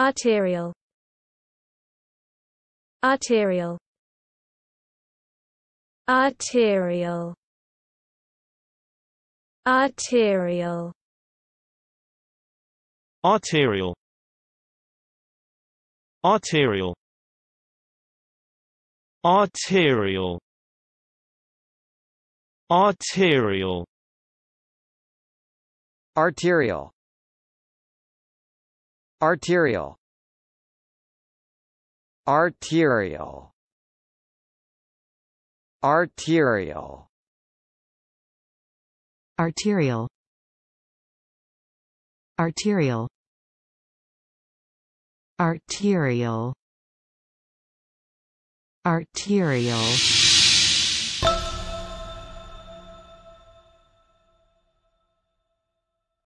Arterial Arterial Arterial Arterial Arterial Arterial Arterial Arterial Arterial Arterial Arterial Arterial Arterial Arterial Arterial Arterial